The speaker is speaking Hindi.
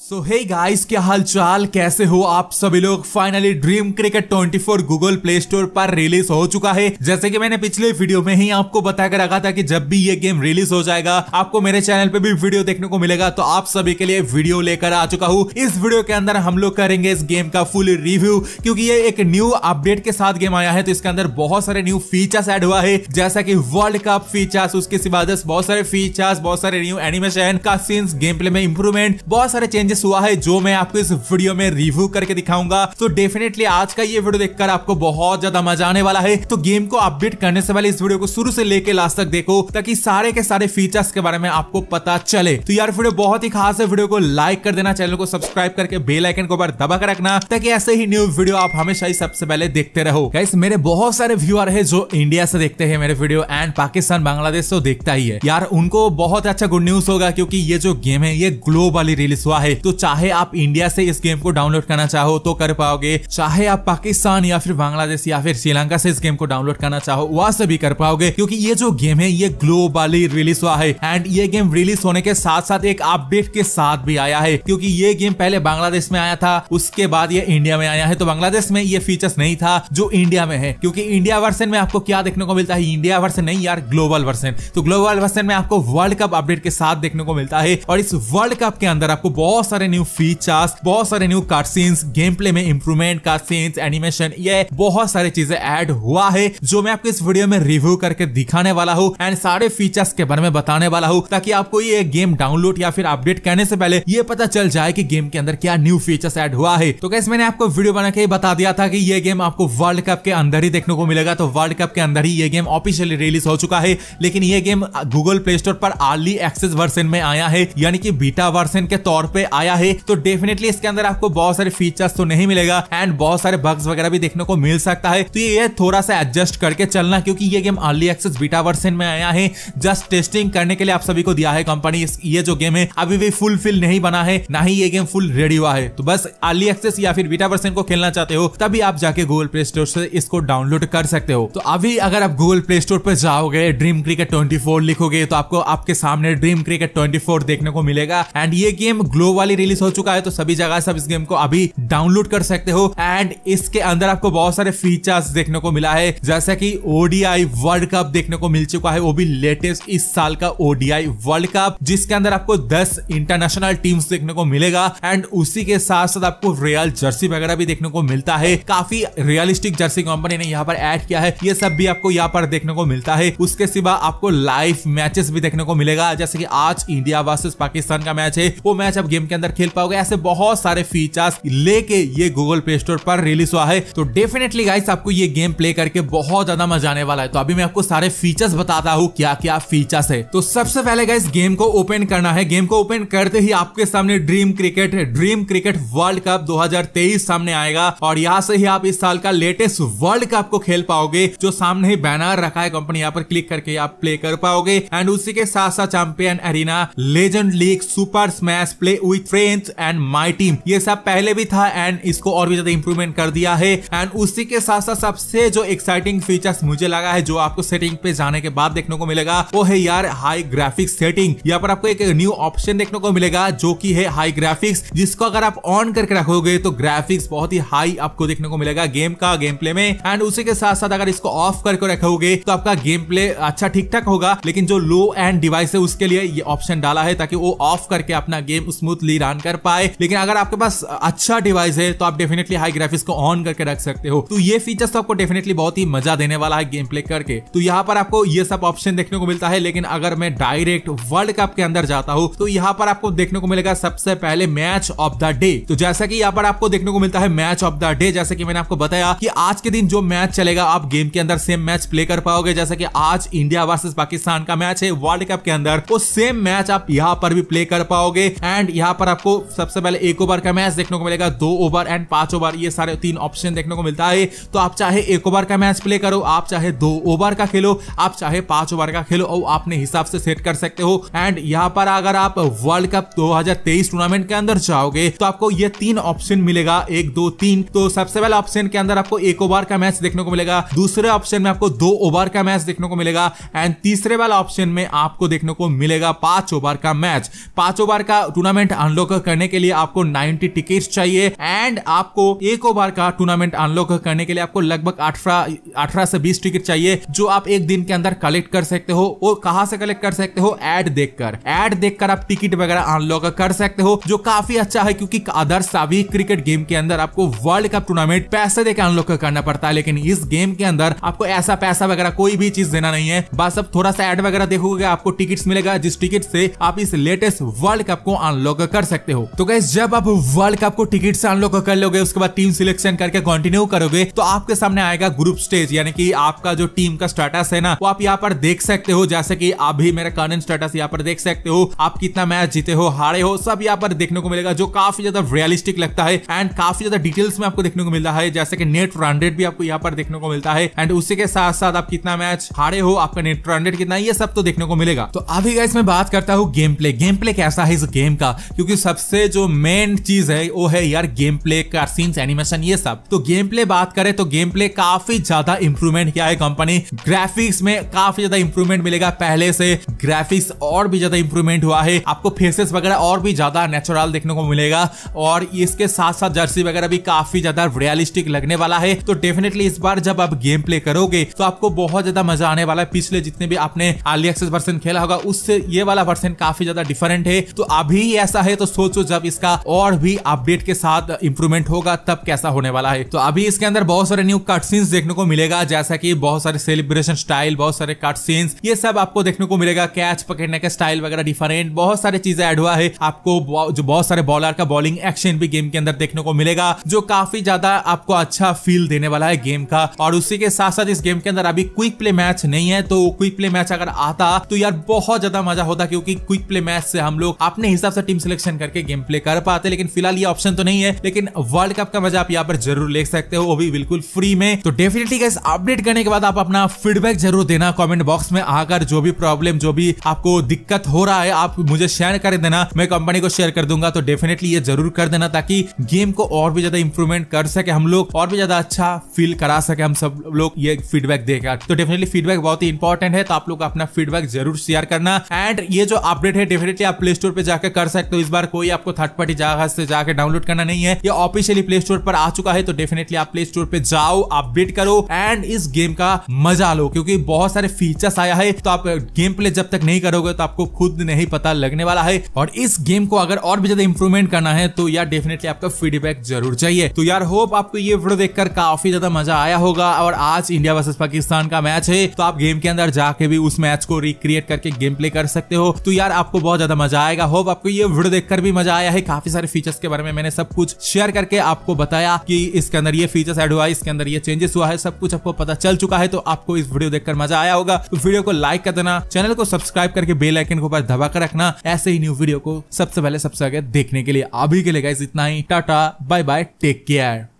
सो हे गाइस क्या हाल चाल कैसे हो आप सभी लोग finally dream cricket 24 Google Play Store पर रिलीज हो चुका है जैसे कि मैंने पिछले वीडियो में ही आपको बता रखा था कि जब भी ये गेम रिलीज हो जाएगा आपको मेरे चैनल पे भी वीडियो देखने को मिलेगा तो आप सभी के लिए वीडियो लेकर आ चुका हूँ इस वीडियो के अंदर हम लोग करेंगे इस गेम का फुल रिव्यू क्योंकि ये एक न्यू अपडेट के साथ गेम आया है तो इसके अंदर बहुत सारे न्यू फीचर्स एड हुआ है जैसा की वर्ल्ड कप फीचर्स उसके सिवा बहुत सारे फीचर्स बहुत सारे न्यू एनिमेशन का सीन्स गेम प्ले में इंप्रूवमेंट बहुत सारे चेंज चेंजेस हुआ है जो मैं आपको इस वीडियो में रिव्यू करके दिखाऊंगा तो डेफिनेटली आज का ये वीडियो देखकर आपको बहुत ज्यादा मजा आने वाला है तो गेम को अपडेट करने से पहले इस वीडियो को शुरू से लेके लास्ट तक देखो ताकि सारे के सारे फीचर्स के बारे में आपको पता चले तो यार वीडियो बहुत ही खास है वीडियो को लाइक कर देना चैनल को सब्सक्राइब करके बेलाइकन को बार दबा कर रखना ताकि ऐसे ही न्यू वीडियो आप हमेशा ही सबसे पहले देखते रहो गाइस मेरे बहुत सारे व्यूअर है जो इंडिया से देखते हैं मेरे वीडियो एंड पाकिस्तान बांग्लादेश तो देखता ही है यार उनको बहुत अच्छा गुड न्यूज होगा क्योंकि ये जो गेम है ये ग्लोबली रिलीज हुआ है तो चाहे आप इंडिया से इस गेम को डाउनलोड करना चाहो तो कर पाओगे चाहे आप पाकिस्तान या फिर बांग्लादेश या फिर श्रीलंका से इस गेम को डाउनलोड करना चाहो वहां से भी कर पाओगे क्योंकि ये जो गेम है ये ग्लोबली रिलीज हुआ है एंड ये गेम रिलीज होने के साथ साथ एक अपडेट के साथ भी आया है क्योंकि ये गेम पहले बांग्लादेश में आया था उसके बाद ये इंडिया में आया है तो बांग्लादेश में ये फीचर्स नहीं था जो इंडिया में है क्योंकि इंडिया वर्सन में आपको क्या देखने को मिलता है इंडिया वर्सन नहीं यार ग्लोबल वर्सन तो ग्लोबल वर्सन में आपको वर्ल्ड कप अपडेट के साथ देखने को मिलता है और इस वर्ल्ड कप के अंदर आपको बहुत सारे न्यू फीचर्स बहुत सारे new card scenes game play में इंप्रूवमेंट कार्ड सीन्स एनिमेशन ये बहुत सारी चीजें ऐड हुआ है जो मैं आपको इस वीडियो में रिव्यू करके दिखाने वाला हूँ एंड सारे फीचर्स के बारे में बताने वाला हूँ ताकि आपको ये गेम डाउनलोड या फिर अपडेट करने से पहले ये पता चल जाए की गेम के अंदर क्या न्यू फीचर्स एड हुआ है तो कैसे मैंने आपको वीडियो बना के बता दिया था की ये गेम आपको वर्ल्ड कप के अंदर ही देखने को मिलेगा तो वर्ल्ड कप के अंदर ही ये गेम ऑफिशियली रिलीज हो चुका है लेकिन ये गेम गूगल प्ले स्टोर पर आर्ली एक्सेस वर्सन में आया है यानी कि बीटा वर्सन के तौर पर आया है तो डेफिनेटली इसके अंदर आपको बहुत सारे फीचर्स तो नहीं मिलेगा एंड बहुत सारे बग्स वगैरह भी देखने को मिल सकता है तो ये थोड़ा सा एडजस्ट करके चलना क्योंकि ये game early access beta version में आया है जस्ट टेस्टिंग करने के लिए आप सभी को दिया है कंपनी ये जो गेम है अभी भी फुलफिल नहीं बना है ना ही ये गेम फुल रेडी हुआ है तो बस अर्ली एक्सेस या फिर बीटा वर्सन को खेलना चाहते हो तभी आप जाके गूगल प्ले स्टोर से इसको डाउनलोड कर सकते हो तो अभी अगर आप गूगल प्ले स्टोर पर जाओगे ड्रीम क्रिकेट ट्वेंटी लिखोगे तो आपको आपके सामने ड्रीम क्रिकेट ट्वेंटी देखने को मिलेगा एंड ये गेम ग्लोबल ऑफिशियली रिलीज हो चुका है तो सभी जगह सब इस गेम को अभी डाउनलोड कर सकते हो एंड इसके अंदर आपको बहुत सारे फीचर्स देखने को मिला है जैसे कि ओडीआई वर्ल्ड कप देखने को मिल चुका है वो भी लेटेस्ट इस साल का ओडीआई वर्ल्ड कप जिसके अंदर आपको दस इंटरनेशनल टीम्स देखने को मिलेगा एंड उसी के साथ साथ आपको रियल जर्सी वगैरह भी देखने को मिलता है काफी रियलिस्टिक जर्सी कंपनी ने यहाँ पर एड किया है ये सब भी आपको यहाँ पर देखने को मिलता है उसके सिवा आपको लाइव मैचेस भी देखने को मिलेगा जैसे कि आज इंडिया वर्सेस पाकिस्तान का मैच है वो मैच आप गेम के अंदर खेल पाओगे ऐसे बहुत सारे फीचर्स लेके ये गूगल प्ले स्टोर पर रिलीज हुआ है तो डेफिनेटली गाइस आपको ये गेम प्ले करके बहुत ज्यादा मजा आने वाला है तो अभी मैं आपको सारे फीचर्स बताता हूँ क्या क्या फीचर्स है तो सबसे पहले गाइस गेम को ओपन करना है गेम को ओपन करते ही आपके सामने dream cricket dream cricket world cup दो सामने आएगा और यहाँ से ही आप इस साल का लेटेस्ट वर्ल्ड कप को खेल पाओगे जो सामने ही बैनर रखा है कंपनी यहाँ पर क्लिक करके आप प्ले कर पाओगे एंड उसी के साथ साथ champion arena legend league super smash play with friends and my team ये सब पहले भी था एंड इसको और भी ज्यादा इंप्रूवमेंट कर दिया है एंड उसी के साथ साथ सबसे जो एक्साइटिंग फीचर्स मुझे लगा है जो आपको सेटिंग पे जाने के बाद देखने को मिलेगा वो है यार हाई ग्राफिक्स सेटिंग यहाँ पर आपको एक न्यू ऑप्शन देखने को मिलेगा जो की है हाई ग्राफिक्स जिसको अगर आप ऑन करके रखोगे तो ग्राफिक्स बहुत ही हाई आपको देखने को मिलेगा गेम का गेम प्ले में एंड उसी के साथ साथ अगर इसको ऑफ करके रखोगे तो आपका गेम प्ले अच्छा ठीक ठाक होगा लेकिन जो लो एंड डिवाइस है उसके लिए ये ऑप्शन डाला है ताकि वो ऑफ करके अपना गेम स्मूथली स्मूथली रन कर पाए लेकिन अगर आपके पास अच्छा डिवाइस है तो आप डेफिनेटली हाई ग्राफिक्स को ऑन करके रख सकते हो तो ये फीचर्स तो आपको डेफिनेटली बहुत ही मजा देने वाला है गेम प्ले करके तो यहाँ पर आपको ये सब ऑप्शन देखने को मिलता है लेकिन अगर मैं डायरेक्ट वर्ल्ड कप के अंदर जाता हूँ तो यहाँ पर आपको देखने को मिलेगा सबसे पहले मैच ऑफ द डे तो जैसा कि यहाँ पर आपको देखने को मिलता है मैच ऑफ द डे जैसे कि मैंने आपको बताया कि आज के दिन जो मैच चलेगा आप गेम के अंदर सेम मैच प्ले कर पाओगे जैसे कि आज इंडिया वर्सेज पाकिस्तान का मैच है वर्ल्ड कप के अंदर वो सेम मैच आप यहाँ पर भी प्ले कर पाओगे एंड यहाँ पर आपको सबसे पहले एक ओवर का मैच देखने को मिलेगा दो ओवर एंड पांच ओवर ये सारे तीन ऑप्शन देखने को मिलता है तो आप चाहे एक ओवर का मैच प्ले करो आप चाहे दो ओवर का खेलो आप चाहे पांच ओवर का खेलो और अपने हिसाब से सेट कर सकते हो एंड यहाँ पर अगर आप वर्ल्ड कप दो टूर्नामेंट के अंदर जाओगे तो आपको ये तीन ऑप्शन मिलेगा एक दो तीन तो सबसे पहले ऑप्शन के अंदर आपको एक ओवर का मैच देखने को मिलेगा दूसरे ऑप्शन में आपको दो ओवर का मैच देखने को मिलेगा एंड तीसरे वाला ऑप्शन में आपको देखने को मिलेगा पांच ओवर का मैच पांच ओवर का टूर्नामेंट अनलॉक करने के लिए आपको 90 टिकट्स चाहिए एंड आपको एक ओवर का टूर्नामेंट अनलॉक करने के लिए आपको लगभग अठारह अठारह से 20 टिकट चाहिए जो आप एक दिन के अंदर कलेक्ट कर सकते हो वो कहा से कलेक्ट कर सकते हो एड देखकर एड देखकर आप टिकट वगैरह अनलॉक कर सकते हो जो काफी अच्छा है क्योंकि अदर सभी क्रिकेट गेम के अंदर आपको वर्ल्ड कप टूर्नामेंट पैसे देकर अनलॉक करना पड़ता है लेकिन इस गेम के अंदर आपको ऐसा पैसा वगैरह कोई भी चीज देना नहीं है बस अब थोड़ा सा एड वगैरह देखोगे आपको टिकट मिलेगा जिस टिकट से आप इस लेटेस्ट वर्ल्ड कप को अनलॉक कर कर सकते हो तो गैस जब आप वर्ल्ड कप को टिकट से अनलॉक कर लोगे उसके बाद टीम सिलेक्शन करके कंटिन्यू करोगे तो आपके सामने आएगा ग्रुप स्टेज यानी कि आपका जो टीम का स्टेटस है ना वो आप यहाँ पर देख सकते हो जैसे कि अभी मेरा करंट स्टेटस यहाँ पर देख सकते हो आप कितना मैच जीते हो हारे हो सब यहाँ पर देखने को मिलेगा जो काफी ज्यादा रियलिस्टिक लगता है एंड काफी ज्यादा डिटेल्स में आपको देखने को मिलता है जैसे कि नेट रन भी आपको यहाँ पर देखने को मिलता है एंड उसी के साथ साथ आप कितना मैच हारे हो आपका नेट रन कितना ये सब तो देखने को मिलेगा तो अभी मैं बात करता हूँ गेम प्ले गेम प्ले कैसा है इस गेम का क्योंकि क्योंकि सबसे जो मेन चीज है वो है यार गेम प्ले सीन्स एनिमेशन ये सब तो गेम प्ले बात करें तो गेम प्ले काफी ज्यादा इंप्रूवमेंट किया है कंपनी ग्राफिक्स में काफी ज्यादा इंप्रूवमेंट मिलेगा पहले से ग्राफिक्स और भी ज्यादा इंप्रूवमेंट हुआ है आपको फेसेस वगैरह और भी ज्यादा नेचुरल देखने को मिलेगा और इसके साथ साथ जर्सी वगैरह भी काफी ज्यादा रियलिस्टिक लगने वाला है तो डेफिनेटली इस बार जब आप गेम प्ले करोगे तो आपको बहुत ज्यादा मजा आने वाला है पिछले जितने भी आपने अर्ली एक्सेस वर्सन खेला होगा उससे ये वाला वर्सन काफी ज्यादा डिफरेंट है तो अभी ऐसा है तो सोचो जब इसका और भी अपडेट के साथ इंप्रूवमेंट होगा तब कैसा होने वाला है तो अभी इसके अंदर बहुत सारे न्यू कट सीन्स देखने को मिलेगा जैसा कि बहुत सारे सेलिब्रेशन स्टाइल बहुत सारे कट सीन्स ये सब आपको देखने को मिलेगा कैच पकड़ने का स्टाइल वगैरह डिफरेंट बहुत सारी चीजें एड हुआ है आपको जो बहुत सारे बॉलर का बॉलिंग एक्शन भी गेम के अंदर देखने को मिलेगा जो काफी ज्यादा आपको अच्छा फील देने वाला है गेम का और उसी के साथ साथ इस गेम के अंदर अभी क्विक प्ले मैच नहीं है तो क्विक प्ले मैच अगर आता तो यार बहुत ज्यादा मजा होता क्योंकि क्विक प्ले मैच से हम लोग अपने हिसाब से टीम सिलेक्शन ऑप्शन करके गेम प्ले कर पाते लेकिन फिलहाल ये ऑप्शन तो नहीं है लेकिन वर्ल्ड कप का मजा आप यहाँ पर जरूर ले सकते हो वो भी बिल्कुल फ्री में तो डेफिनेटली गैस अपडेट करने के बाद आप अपना फीडबैक जरूर देना कॉमेंट बॉक्स में आकर जो भी प्रॉब्लम जो भी आपको दिक्कत हो रहा है आप मुझे शेयर कर देना मैं कंपनी को शेयर कर दूंगा तो डेफिनेटली ये जरूर कर देना ताकि गेम को और भी ज्यादा इंप्रूवमेंट कर सके हम लोग और भी ज्यादा अच्छा फील करा सके हम सब लोग ये फीडबैक देकर तो डेफिनेटली फीडबैक बहुत ही इंपॉर्टेंट है तो आप लोग अपना फीडबैक जरूर शेयर करना एंड ये जो अपडेट है डेफिनेटली आप प्ले स्टोर पर जाकर कर सकते हो इस बार बार कोई आपको थर्ड पार्टी जगह से जाकर डाउनलोड करना नहीं है ये ऑफिशियली प्ले स्टोर पर आ चुका है तो डेफिनेटली आप प्ले स्टोर पे जाओ अपडेट करो एंड इस गेम का मजा लो क्योंकि बहुत सारे फीचर्स आया है तो आप गेम प्ले जब तक नहीं करोगे तो आपको खुद नहीं पता लगने वाला है और इस गेम को अगर और भी ज्यादा इंप्रूवमेंट करना है तो यार डेफिनेटली आपका फीडबैक जरूर चाहिए तो यार होप आपको ये वीडियो देखकर काफी ज्यादा मजा आया होगा और आज इंडिया वर्सेस पाकिस्तान का मैच है तो आप गेम के अंदर जाके भी उस मैच को रिक्रिएट करके गेम प्ले कर सकते हो तो यार आपको बहुत ज्यादा मजा आएगा होप आपको ये वीडियो देख देखकर भी मजा आया है काफी सारे फीचर्स के बारे में मैंने सब कुछ शेयर करके आपको बताया कि इसके अंदर ये फीचर्स एड हुआ है इसके अंदर ये चेंजेस हुआ है सब कुछ आपको पता चल चुका है तो आपको इस वीडियो देखकर मजा आया होगा तो वीडियो को लाइक कर देना चैनल को सब्सक्राइब करके बेलाइकन को के ऊपर दबाकर रखना ऐसे ही न्यू वीडियो को सबसे पहले सबसे आगे देखने के लिए अभी के लिए इतना ही tata bye bye take care